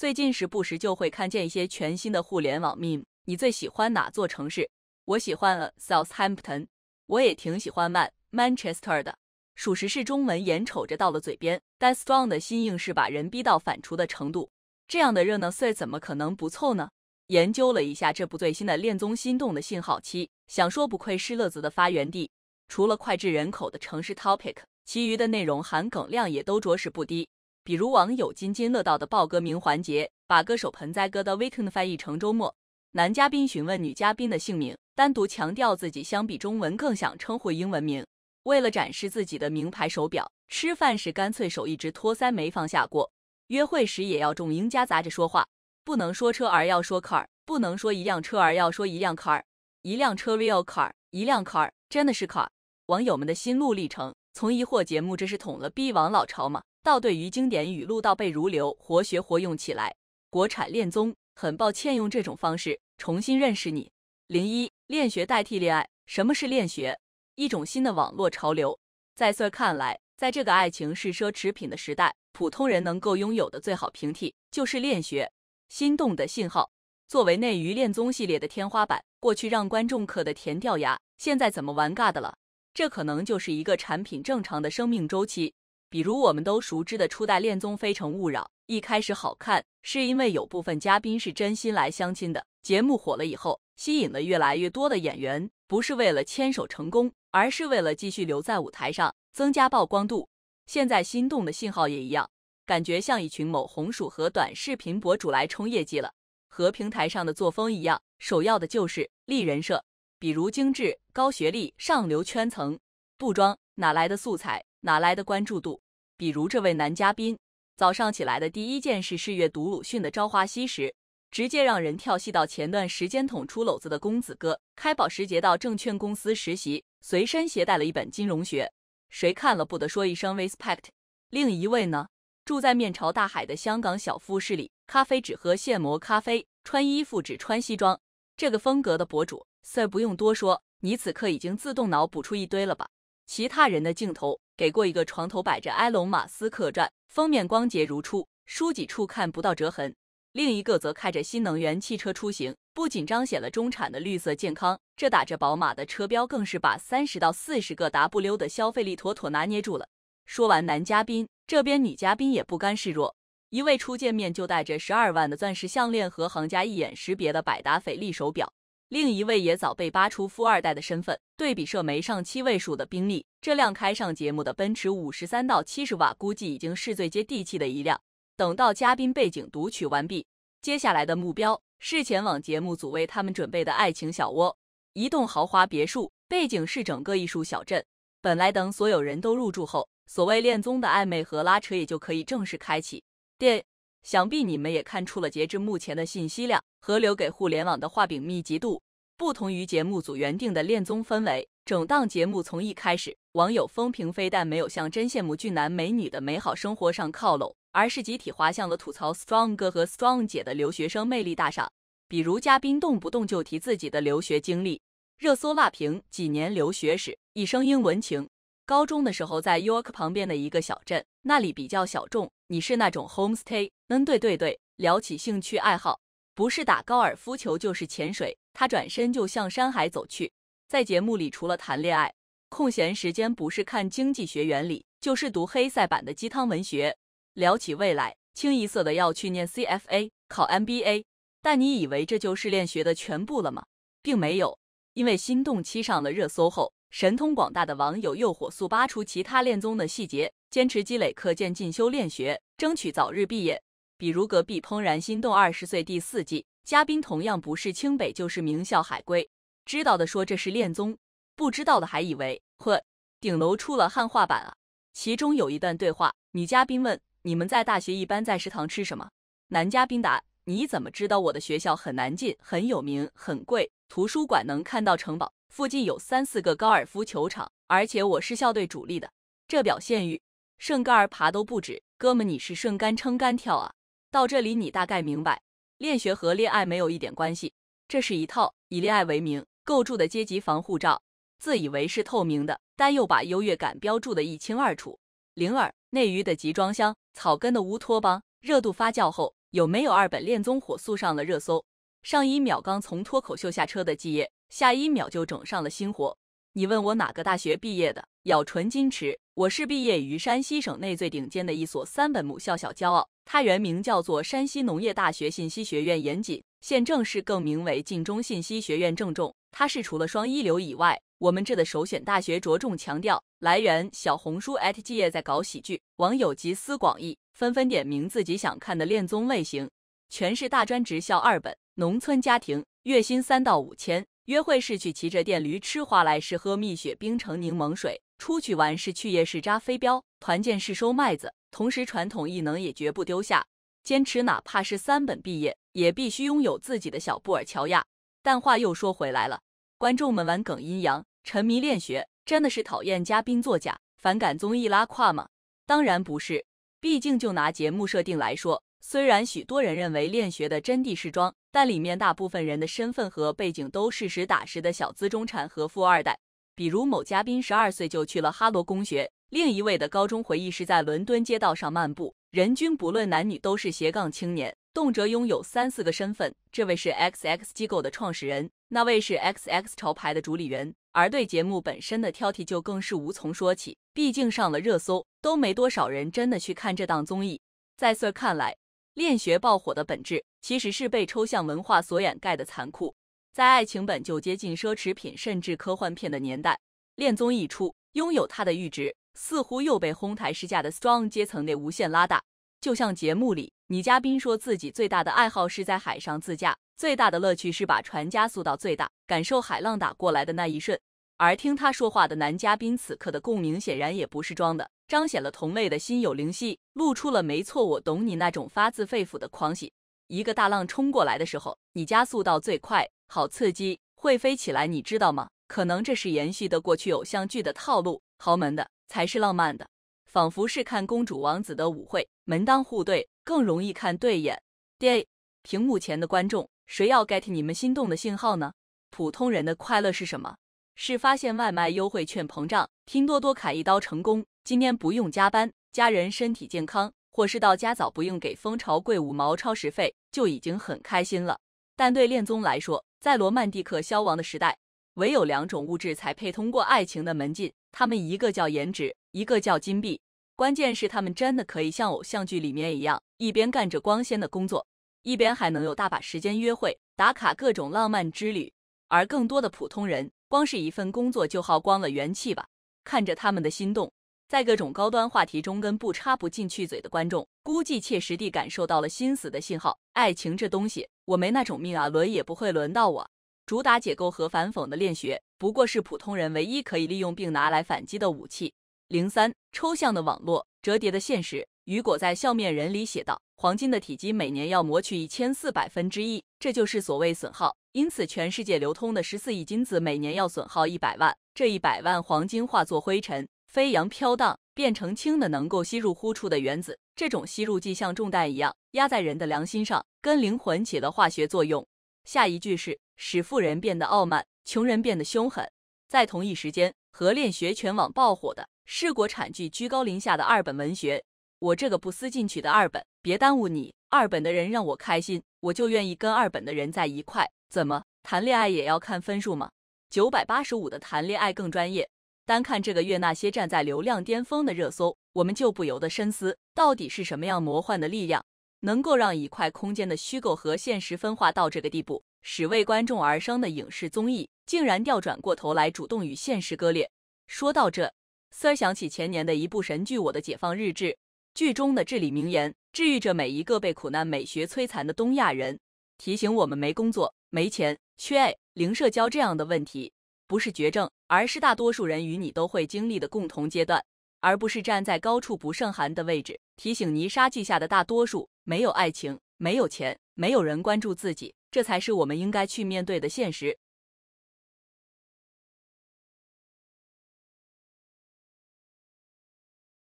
最近时不时就会看见一些全新的互联网 meme。你最喜欢哪座城市？我喜欢了 Southampton，我也挺喜欢曼 Manchester 的。属实是中文眼瞅着到了嘴边，但 strong 的心硬是把人逼到反刍的程度。这样的热闹事怎么可能不凑呢？研究了一下这部最新的《恋综心动的信号七》，想说不愧是乐子的发源地。除了脍炙人口的城市 topic，其余的内容含梗量也都着实不低。比如网友津津乐道的报歌名环节，把歌手盆栽哥的 Weekend 翻译成周末。男嘉宾询问女嘉宾的姓名，单独强调自己相比中文更想称呼英文名。为了展示自己的名牌手表，吃饭时干脆手一直托腮没放下过。约会时也要重英夹杂着说话，不能说车而要说 car，不能说一辆车而要说一辆 car，一辆车 real car，一辆 car 真的是 car。网友们的心路历程，从疑惑节目这是捅了 B 王老巢吗？到对于经典语录倒背如流，活学活用起来。国产恋综，很抱歉用这种方式重新认识你。零一恋学代替恋爱，什么是恋学？一种新的网络潮流。在 Sir 看来，在这个爱情是奢侈品的时代，普通人能够拥有的最好平替就是恋学。心动的信号，作为内娱恋综系列的天花板，过去让观众磕的甜掉牙，现在怎么玩尬的了？这可能就是一个产品正常的生命周期。比如我们都熟知的初代恋综《非诚勿扰》，一开始好看是因为有部分嘉宾是真心来相亲的。节目火了以后，吸引了越来越多的演员，不是为了牵手成功，而是为了继续留在舞台上，增加曝光度。现在心动的信号也一样，感觉像一群某红薯和短视频博主来冲业绩了，和平台上的作风一样，首要的就是立人设，比如精致、高学历、上流圈层、不装，哪来的素材？哪来的关注度？比如这位男嘉宾，早上起来的第一件事是阅读鲁迅的《朝花夕拾》，直接让人跳戏到前段时间捅出篓子的公子哥，开保时捷到证券公司实习，随身携带了一本金融学，谁看了不得说一声 r e s p e c t 另一位呢，住在面朝大海的香港小富士里，咖啡只喝现磨咖啡，穿衣服只穿西装，这个风格的博主，虽不用多说，你此刻已经自动脑补出一堆了吧？其他人的镜头。给过一个床头摆着埃隆马斯克传封面光洁如初，书几处看不到折痕；另一个则开着新能源汽车出行，不仅彰显了中产的绿色健康，这打着宝马的车标更是把三十到四十个 w 的消费力妥妥拿捏住了。说完男嘉宾，这边女嘉宾也不甘示弱，一位初见面就带着十二万的钻石项链和行家一眼识别的百达翡丽手表。另一位也早被扒出富二代的身份。对比设没上七位数的宾利，这辆开上节目的奔驰五十三到七十瓦，估计已经是最接地气的一辆。等到嘉宾背景读取完毕，接下来的目标是前往节目组为他们准备的爱情小窝——一栋豪华别墅，背景是整个艺术小镇。本来等所有人都入住后，所谓恋综的暧昧和拉扯也就可以正式开启。电想必你们也看出了截至目前的信息量和留给互联网的画饼密集度。不同于节目组原定的恋综氛围，整档节目从一开始，网友风评非但没有向真羡慕俊男美女的美好生活上靠拢，而是集体滑向了吐槽 Strong 哥和 Strong 姐的留学生魅力大赏。比如嘉宾动不动就提自己的留学经历，热搜辣评几年留学史，一生英文情。高中的时候在 York 旁边的一个小镇，那里比较小众。你是那种 homestay？嗯，对对对，聊起兴趣爱好，不是打高尔夫球就是潜水。他转身就向山海走去。在节目里，除了谈恋爱，空闲时间不是看经济学原理，就是读黑塞版的鸡汤文学。聊起未来，清一色的要去念 CFA、考 MBA。但你以为这就是练学的全部了吗？并没有，因为心动期上了热搜后。神通广大的网友又火速扒出其他恋综的细节，坚持积累课件进修恋学，争取早日毕业。比如隔壁《怦然心动》二十岁第四季，嘉宾同样不是清北就是名校海归，知道的说这是恋综，不知道的还以为，呵，顶楼出了汉化版啊。其中有一段对话，女嘉宾问：“你们在大学一般在食堂吃什么？”男嘉宾答。你怎么知道我的学校很难进？很有名，很贵。图书馆能看到城堡，附近有三四个高尔夫球场，而且我是校队主力的，这表现欲，圣盖儿爬都不止。哥们，你是圣杆撑杆跳啊？到这里你大概明白，恋学和恋爱没有一点关系，这是一套以恋爱为名构筑的阶级防护罩，自以为是透明的，但又把优越感标注的一清二楚。灵儿，内娱的集装箱，草根的乌托邦，热度发酵后。有没有二本恋综火速上了热搜？上一秒刚从脱口秀下车的季业，下一秒就整上了心火。你问我哪个大学毕业的？咬唇矜持，我是毕业于山西省内最顶尖的一所三本母校，小骄傲。它原名叫做山西农业大学信息学院严谨，现正式更名为晋中信息学院郑重。它是除了双一流以外，我们这的首选大学，着重强调来源。小红书季业在搞喜剧，网友集思广益。纷纷点名自己想看的恋综类型，全是大专、职校、二本、农村家庭，月薪三到五千。约会是去骑着电驴吃华莱士喝蜜雪冰城柠檬水；出去玩是去夜市扎飞镖，团建是收麦子。同时，传统异能也绝不丢下，坚持哪怕是三本毕业，也必须拥有自己的小布尔乔亚。但话又说回来了，观众们玩梗阴阳，沉迷恋学，真的是讨厌嘉宾作假，反感综艺拉胯吗？当然不是。毕竟，就拿节目设定来说，虽然许多人认为练学的真谛是装，但里面大部分人的身份和背景都是实打实的小资中产和富二代。比如某嘉宾十二岁就去了哈罗公学，另一位的高中回忆是在伦敦街道上漫步。人均不论男女都是斜杠青年，动辄拥有三四个身份。这位是 XX 机构的创始人，那位是 XX 潮牌的主理人。而对节目本身的挑剔就更是无从说起，毕竟上了热搜都没多少人真的去看这档综艺。在 Sir 看来，恋学爆火的本质其实是被抽象文化所掩盖的残酷。在爱情本就接近奢侈品甚至科幻片的年代，恋综一出，拥有它的阈值似乎又被哄抬身价的 strong 阶层内无限拉大。就像节目里女嘉宾说自己最大的爱好是在海上自驾。最大的乐趣是把船加速到最大，感受海浪打过来的那一瞬。而听他说话的男嘉宾此刻的共鸣显然也不是装的，彰显了同类的心有灵犀，露出了没错，我懂你那种发自肺腑的狂喜。一个大浪冲过来的时候，你加速到最快，好刺激，会飞起来，你知道吗？可能这是延续的过去偶像剧的套路，豪门的才是浪漫的，仿佛是看公主王子的舞会，门当户对更容易看对眼。对，屏幕前的观众。谁要 get 你们心动的信号呢？普通人的快乐是什么？是发现外卖优惠券膨胀，拼多多砍一刀成功，今天不用加班，家人身体健康，或是到家早不用给蜂巢贵五毛超时费，就已经很开心了。但对恋综来说，在罗曼蒂克消亡的时代，唯有两种物质才配通过爱情的门禁，他们一个叫颜值，一个叫金币。关键是他们真的可以像偶像剧里面一样，一边干着光鲜的工作。一边还能有大把时间约会、打卡各种浪漫之旅，而更多的普通人，光是一份工作就耗光了元气吧。看着他们的心动，在各种高端话题中跟不插不进去嘴的观众，估计切实地感受到了心死的信号。爱情这东西，我没那种命啊，轮也不会轮到我。主打解构和反讽的猎学，不过是普通人唯一可以利用并拿来反击的武器。零三，抽象的网络，折叠的现实。雨果在《笑面人》里写道：“黄金的体积每年要磨去一千四百分之一，这就是所谓损耗。因此，全世界流通的十四亿金子每年要损耗一百万。这一百万黄金化作灰尘，飞扬飘荡，变成轻的能够吸入呼出的原子。这种吸入剂像重担一样压在人的良心上，跟灵魂起了化学作用。”下一句是：“使富人变得傲慢，穷人变得凶狠。”在同一时间，和《炼学》全网爆火的是国产剧《居高临下的二本文学》。我这个不思进取的二本，别耽误你。二本的人让我开心，我就愿意跟二本的人在一块。怎么谈恋爱也要看分数吗？九百八十五的谈恋爱更专业。单看这个月那些站在流量巅峰的热搜，我们就不由得深思：到底是什么样魔幻的力量，能够让一块空间的虚构和现实分化到这个地步，使为观众而生的影视综艺竟然调转过头来主动与现实割裂？说到这，儿想起前年的一部神剧《我的解放日志》。剧中的至理名言治愈着每一个被苦难美学摧残的东亚人，提醒我们没工作、没钱、缺爱、零社交这样的问题不是绝症，而是大多数人与你都会经历的共同阶段，而不是站在高处不胜寒的位置提醒泥沙俱下的大多数没有爱情、没有钱、没有人关注自己，这才是我们应该去面对的现实。